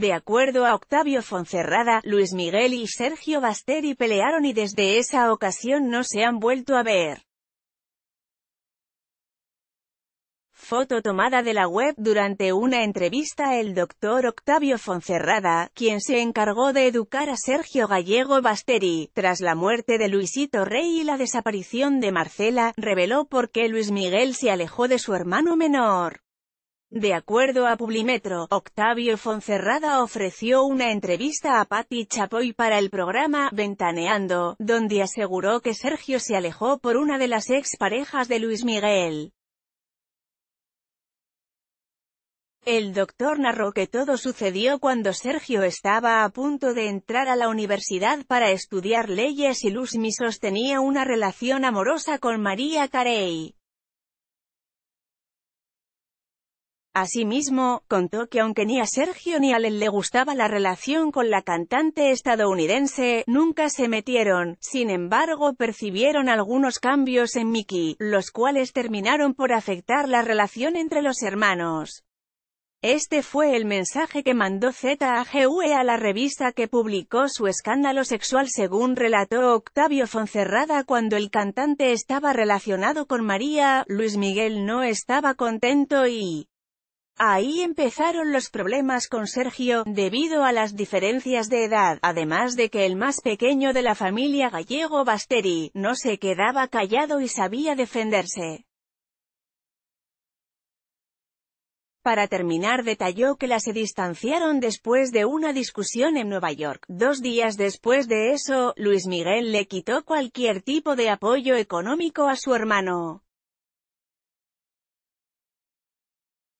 De acuerdo a Octavio Foncerrada, Luis Miguel y Sergio Basteri pelearon y desde esa ocasión no se han vuelto a ver. Foto tomada de la web durante una entrevista el doctor Octavio Foncerrada, quien se encargó de educar a Sergio Gallego Basteri, tras la muerte de Luisito Rey y la desaparición de Marcela, reveló por qué Luis Miguel se alejó de su hermano menor. De acuerdo a Publimetro, Octavio Foncerrada ofreció una entrevista a Patti Chapoy para el programa Ventaneando, donde aseguró que Sergio se alejó por una de las parejas de Luis Miguel. El doctor narró que todo sucedió cuando Sergio estaba a punto de entrar a la universidad para estudiar leyes y Luzmi sostenía una relación amorosa con María Carey. Asimismo, contó que aunque ni a Sergio ni a Allen le gustaba la relación con la cantante estadounidense, nunca se metieron, sin embargo percibieron algunos cambios en Mickey, los cuales terminaron por afectar la relación entre los hermanos. Este fue el mensaje que mandó ZAGUE a la revista que publicó su escándalo sexual según relató Octavio Foncerrada cuando el cantante estaba relacionado con María, Luis Miguel no estaba contento y Ahí empezaron los problemas con Sergio, debido a las diferencias de edad, además de que el más pequeño de la familia gallego Basteri, no se quedaba callado y sabía defenderse. Para terminar detalló que la se distanciaron después de una discusión en Nueva York. Dos días después de eso, Luis Miguel le quitó cualquier tipo de apoyo económico a su hermano.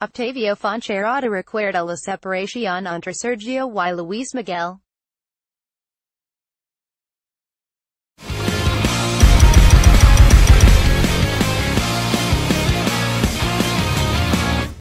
Octavio Foncheirada required la separación entre Sergio y Luis Miguel.